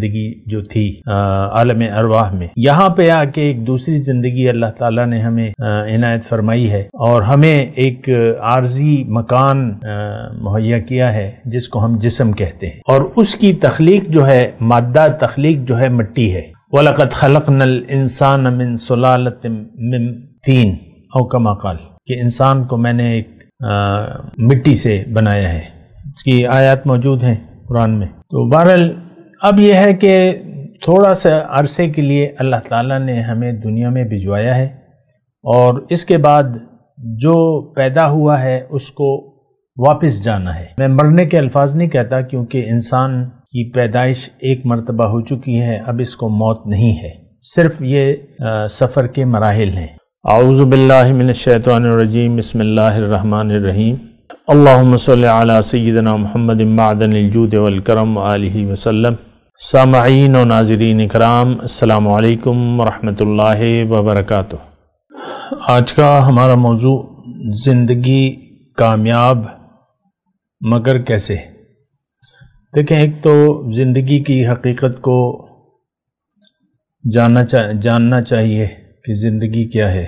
ज़िंदगी जो थी आलम अरवाह में यहाँ पे आके एक दूसरी ज़िंदगी अल्लाह ताला ने हमें इनायत फरमाई है और हमें एक आर्जी मकान मुहैया किया है जिसको हम जिसम कहते हैं और उसकी तख्लीक जो है मादा तख्लीक जो है मिट्टी है वलकत खलक नल इंसान मिन सलालत तीन और कमाकाल कि इंसान को मैंने एक आ, मिट्टी से बनाया है उसकी आयात मौजूद हैं कुरान में तो बहरहाल अब यह है कि थोड़ा सा अरसे के लिए अल्लाह ताला ने हमें दुनिया में भिजवाया है और इसके बाद जो पैदा हुआ है उसको वापस जाना है मैं मरने के अल्फाज नहीं कहता क्योंकि इंसान की पैदाइश एक मरतबा हो चुकी है अब इसको मौत नहीं है सिर्फ ये सफ़र के मराहल हैं आउज़बिल्लिनशैतरजीम बसमीम अल्लाम सल सैदना महमद मादनजूद वलकरम आलि सामाइन और नाजरीन इकराम अल्लाम वरहल वबरक आज का हमारा मौजू ज़िंदगी कामयाब मगर कैसे देखें एक तो ज़िंदगी की हकीकत को जानना चा जानना चाहिए कि ज़िंदगी क्या है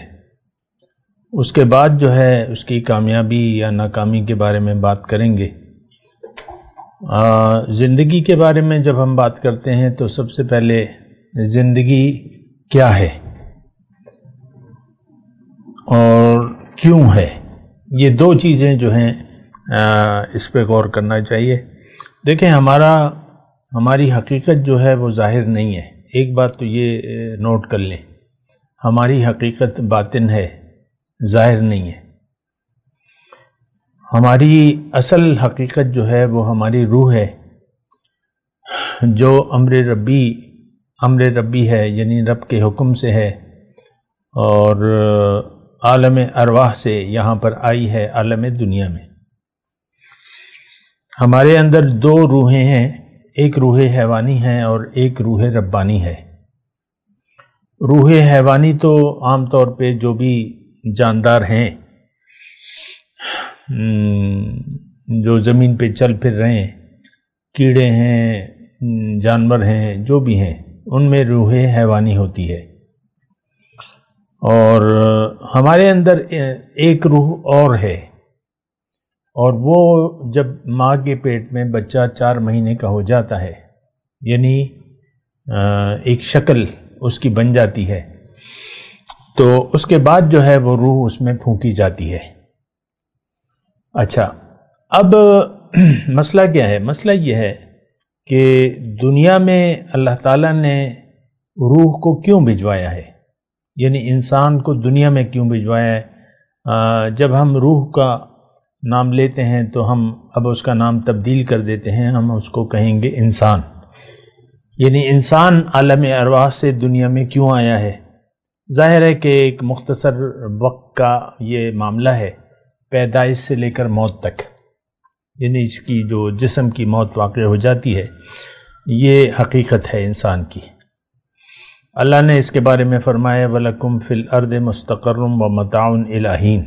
उसके बाद जो है उसकी कामयाबी या नाकामी के बारे में बात करेंगे ज़िंदगी के बारे में जब हम बात करते हैं तो सबसे पहले ज़िंदगी क्या है और क्यों है ये दो चीज़ें जो हैं इस पर गौर करना चाहिए देखें हमारा हमारी हकीकत जो है वो ज़ाहिर नहीं है एक बात तो ये नोट कर लें हमारी हकीकत बातिन है ज़ाहिर नहीं है हमारी असल हकीकत जो है वो हमारी रूह है जो अम्र रबी अम्र रबी है यानी रब के हुक्म से है और आलम अरवाह से यहाँ पर आई है आलम दुनिया में हमारे अंदर दो रूहें हैं एक रूह हैवानी है और एक रूह रब्बानी है रूह हैवानी तो आम तौर पे जो भी जानदार हैं हम्म, जो ज़मीन पे चल फिर रहे हैं कीड़े हैं जानवर हैं जो भी हैं उनमें रूहें हैवानी होती है और हमारे अंदर एक रूह और है और वो जब माँ के पेट में बच्चा चार महीने का हो जाता है यानी एक शक्ल उसकी बन जाती है तो उसके बाद जो है वो रूह उसमें फूकी जाती है अच्छा अब मसला क्या है मसला ये है कि दुनिया में अल्लाह ताला ने रूह को क्यों भिजवाया है यानी इंसान को दुनिया में क्यों भिजवाया है जब हम रूह का नाम लेते हैं तो हम अब उसका नाम तब्दील कर देते हैं हम उसको कहेंगे इंसान यानी इंसान आलम अरवाह से दुनिया में क्यों आया है ज़ाहिर है कि एक मुख्तसर वक्त का ये मामला है पैदाइश से लेकर मौत तक यानी इसकी जो जिसम की मौत वाक़ हो जाती है ये हकीकत है इंसान की अल्लाह ने इसके बारे में फ़रमाया वलकुम फ़िल अर्द मुस्तकरम व मताउन इलाहीन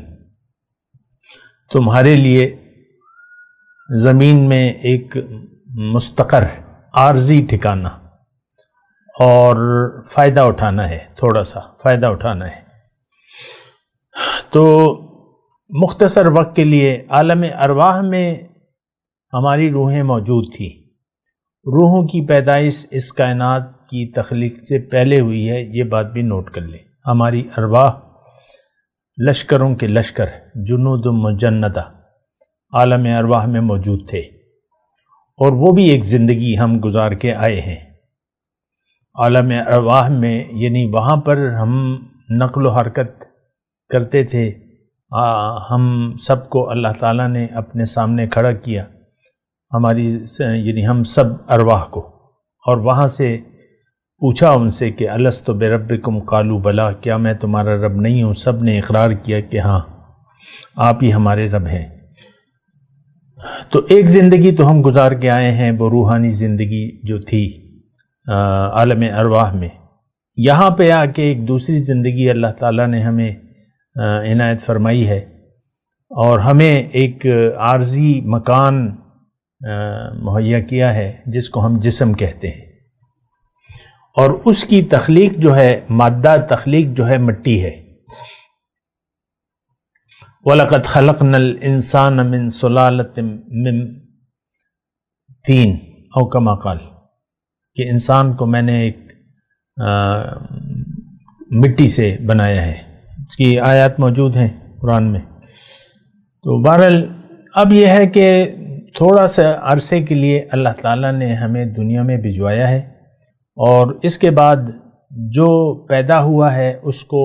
तुम्हारे लिए ज़मीन में एक मुस्तकर आर्जी ठिकाना और फ़ायदा उठाना है थोड़ा सा फ़ायदा उठाना है तो मुख्तसर वक्त के लिए आलम अरवाह में हमारी रूहें मौजूद थी रूहों की पैदाइश इस कायनात की तख्लीक से पहले हुई है ये बात भी नोट कर लें हमारी अरवाह लश्करों के लश्कर जुनूद मुजन्नता आलम अरवाह में मौजूद थे और वो भी एक ज़िंदगी हम गुजार के आए हैं आलम अरवाह में यानी वहाँ पर हम नकल हरकत करते थे आ, हम सबको अल्लाह ताला ने अपने सामने खड़ा किया हमारी यानी हम सब अरवाह को और वहाँ से पूछा उनसे कि अलस तो कम कालू बला क्या मैं तुम्हारा रब नहीं हूँ सब ने इकरार किया कि हाँ आप ही हमारे रब हैं तो एक ज़िंदगी तो हम गुजार के आए हैं वो रूहानी ज़िंदगी जो थी आलम अरवाह में यहाँ पे आके एक दूसरी ज़िंदगी अल्लाह ताला ने हमें इनायत फरमाई है और हमें एक आर्जी मकान मुहैया किया है जिसको हम जिसम कहते हैं और उसकी तख्लीक जो है मादा तख्लीक जो है मिट्टी है वलकत खलक नल इंसान मिन सलालत मिन तीन और कमाकाल कि इंसान को मैंने एक आ, मिट्टी से बनाया है उसकी आयत मौजूद हैं कुरान में तो बहरल अब यह है कि थोड़ा सा अरसे के लिए अल्लाह ताला ने हमें दुनिया में भिजवाया है और इसके बाद जो पैदा हुआ है उसको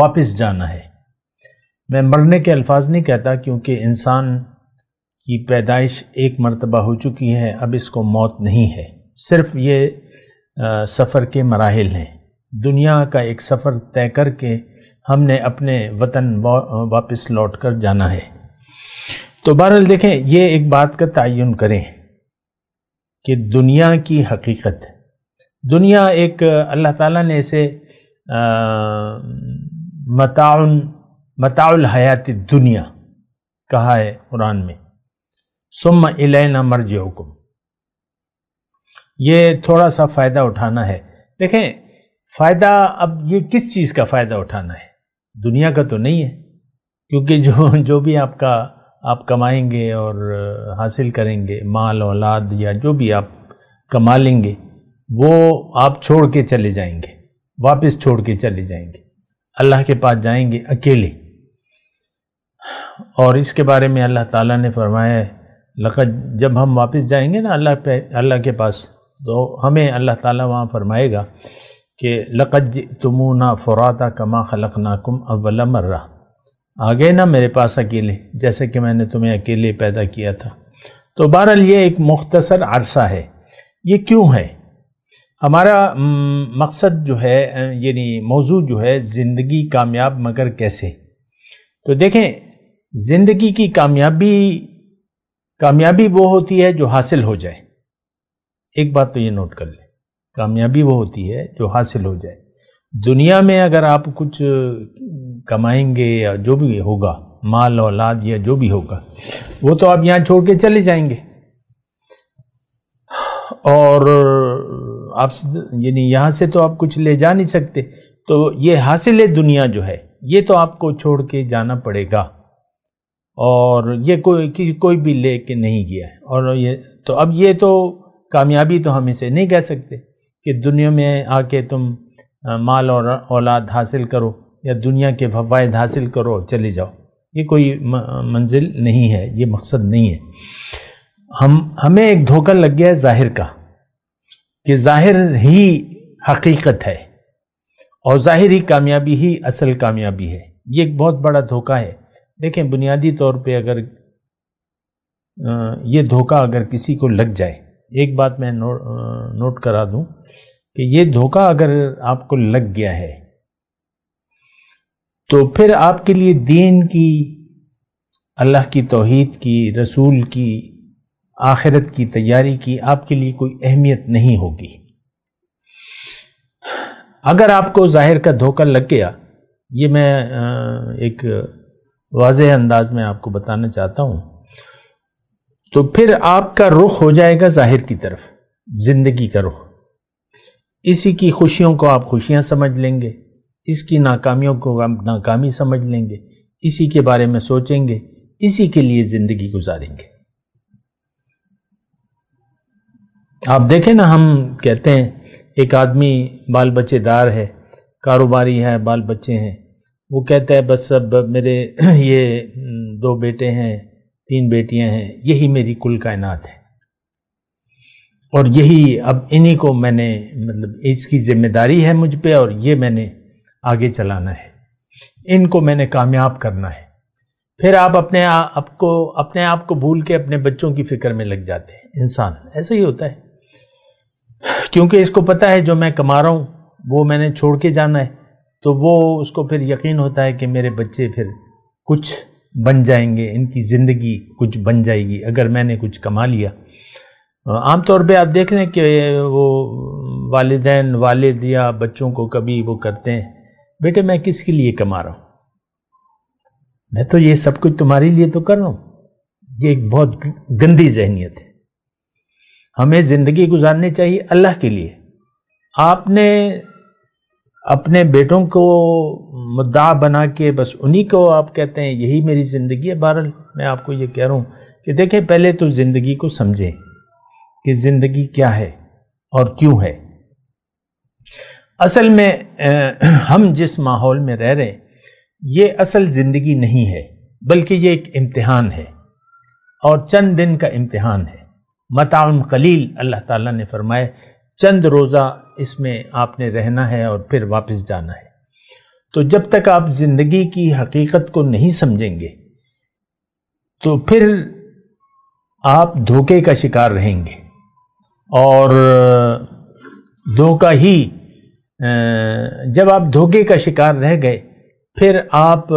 वापस जाना है मैं मरने के अल्फाज नहीं कहता क्योंकि इंसान की पैदाइश एक मरतबा हो चुकी है अब इसको मौत नहीं है सिर्फ ये सफ़र के मराहल हैं दुनिया का एक सफ़र तय करके हमने अपने वतन वापस लौट कर जाना है तो बहरहाल देखें ये एक बात का तयन करें कि दुनिया की हकीकत दुनिया एक अल्लाह ताला ने इसे मताउन मताउल हयात दुनिया कहा है कुरान में सुम इलेना मर्ज हुकुम ये थोड़ा सा फ़ायदा उठाना है देखें फ़ायदा अब ये किस चीज़ का फ़ायदा उठाना है दुनिया का तो नहीं है क्योंकि जो जो भी आपका आप कमाएंगे और हासिल करेंगे माल औलाद या जो भी आप कमा लेंगे वो आप छोड़ के चले जाएंगे वापस छोड़ के चले जाएंगे अल्लाह के पास जाएंगे अकेले और इसके बारे में अल्लाह ताला ने फरमाया लकद जब हम वापस जाएंगे ना अल्लाह पे अल्लाह के पास तो हमें अल्लाह ताला वहाँ फरमाएगा कि लकज तुमूना फ़ुराता कमा खलक नाकुम अवल मर्रा आ गए ना मेरे पास अकेले जैसे कि मैंने तुम्हें अकेले पैदा किया था तो बहरहाल ये एक मुख्तसर अरसा है ये क्यों है हमारा मकसद जो है यानी मौजू जो है ज़िंदगी कामयाब मगर कैसे तो देखें ज़िंदगी की कामयाबी कामयाबी वो होती है जो हासिल हो जाए एक बात तो ये नोट कर लें कामयाबी वो होती है जो हासिल हो जाए दुनिया में अगर आप कुछ कमाएंगे या जो भी होगा माल औलाद या जो भी होगा वो तो आप यहाँ छोड़ के चले जाएंगे और आप यानी यहाँ से तो आप कुछ ले जा नहीं सकते तो ये हासिल दुनिया जो है ये तो आपको छोड़ के जाना पड़ेगा और ये कोई कोई भी ले के नहीं गया है और ये तो अब ये तो कामयाबी तो हम इसे नहीं कह सकते कि दुनिया में आके तुम माल और औलाद हासिल करो या दुनिया के फवायद हासिल करो चले जाओ ये कोई मंजिल नहीं है ये मकसद नहीं है हम हमें एक धोखा लग गया है ज़ाहिर का कि ज़ाहिर ही हकीकत है और ज़ाहिर ही कामयाबी ही असल कामयाबी है ये एक बहुत बड़ा धोखा है देखें बुनियादी तौर पे अगर ये धोखा अगर किसी को लग जाए एक बात मैं नो, नोट करा दूं कि ये धोखा अगर आपको लग गया है तो फिर आपके लिए दीन की अल्लाह की तोहद की रसूल की आखिरत की तैयारी की आपके लिए कोई अहमियत नहीं होगी अगर आपको ज़ाहिर का धोखा लग गया ये मैं एक वाज अंदाज में आपको बताना चाहता हूँ तो फिर आपका रुख हो जाएगा जाहिर की तरफ जिंदगी का रुख इसी की खुशियों को आप खुशियां समझ लेंगे इसकी नाकामियों को आप नाकामी समझ लेंगे इसी के बारे में सोचेंगे इसी के लिए जिंदगी गुजारेंगे आप देखें ना हम कहते हैं एक आदमी बाल बच्चेदार है कारोबारी है बाल बच्चे हैं वो कहता है बस अब मेरे ये हम्म, दो बेटे हैं तीन बेटियां हैं यही मेरी कुल कायनात है और यही अब इन्हीं को मैंने मतलब इसकी जिम्मेदारी है मुझ पर और ये मैंने आगे चलाना है इनको मैंने कामयाब करना है फिर आप अपने आपको अपने आप को भूल के अपने बच्चों की फिक्र में लग जाते हैं इंसान ऐसा ही होता है क्योंकि इसको पता है जो मैं कमा रहा हूँ वो मैंने छोड़ के जाना है तो वो उसको फिर यकीन होता है कि मेरे बच्चे फिर कुछ बन जाएंगे इनकी ज़िंदगी कुछ बन जाएगी अगर मैंने कुछ कमा लिया आमतौर पे आप देख लें कि वो वालदे वालद या बच्चों को कभी वो करते हैं बेटे मैं किसके लिए कमा रहा हूँ मैं तो ये सब कुछ तुम्हारे लिए तो कर रहा हूँ ये एक बहुत गंदी जहनीत है हमें ज़िंदगी गुजारनी चाहिए अल्लाह के लिए आपने अपने बेटों को मुद्दा बना के बस उन्हीं को आप कहते हैं यही मेरी ज़िंदगी है बहरहाल मैं आपको ये कह रहा हूँ कि देखें पहले तो ज़िंदगी को समझें कि ज़िंदगी क्या है और क्यों है असल में हम जिस माहौल में रह रहे हैं ये असल ज़िंदगी नहीं है बल्कि ये एक इम्तिहान है और चंद दिन का इम्तिहान है मताउन कलील अल्लाह ताला ने फरमाए चंद रोज़ा इसमें आपने रहना है और फिर वापस जाना है तो जब तक आप ज़िंदगी की हकीकत को नहीं समझेंगे तो फिर आप धोखे का शिकार रहेंगे और धोखा ही जब आप धोखे का शिकार रह गए फिर आप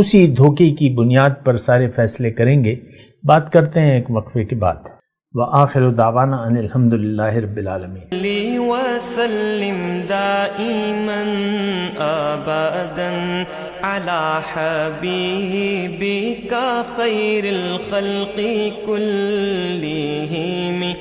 उसी धोखे की बुनियाद पर सारे फैसले करेंगे बात करते हैं एक वक्फे की बात وآخر دعوانا أن الحمد لله رب العالمين لي وسلم دائما أبدا على حبيبك خير الخلق كلهم